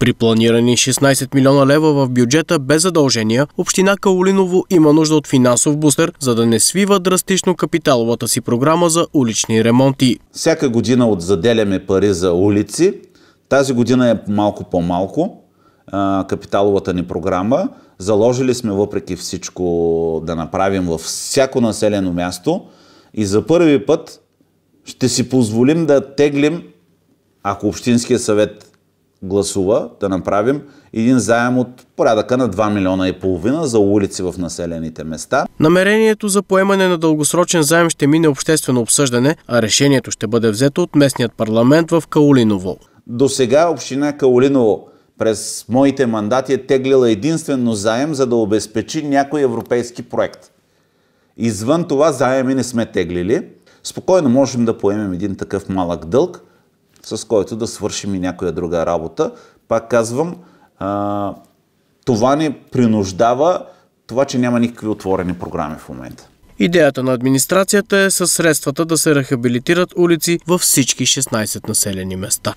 При планирани 16 милиона лева в бюджета без задължения, община Каолиново има нужда от финансов бустер, за да не свива драстично капиталовата си програма за улични ремонти. Всяка година отзаделяме пари за улици. Тази година е малко по-малко капиталовата ни програма. Заложили сме въпреки всичко да направим във всяко населено място и за първи път ще си позволим да теглим, ако Общинския съвет гласува да направим един заем от порядъка на 2 милиона и половина за улици в населените места. Намерението за поемане на дългосрочен заем ще мине обществено обсъждане, а решението ще бъде взето от местният парламент в Каолиново. До сега община Каолиново през моите мандати е теглила единствено заем, за да обезпечи някой европейски проект. Извън това заеми не сме теглили. Спокойно можем да поемем един такъв малък дълг – с който да свършим и някоя друга работа. Пак казвам, а, това ни принуждава това, че няма никакви отворени програми в момента. Идеята на администрацията е със средствата да се рехабилитират улици във всички 16 населени места.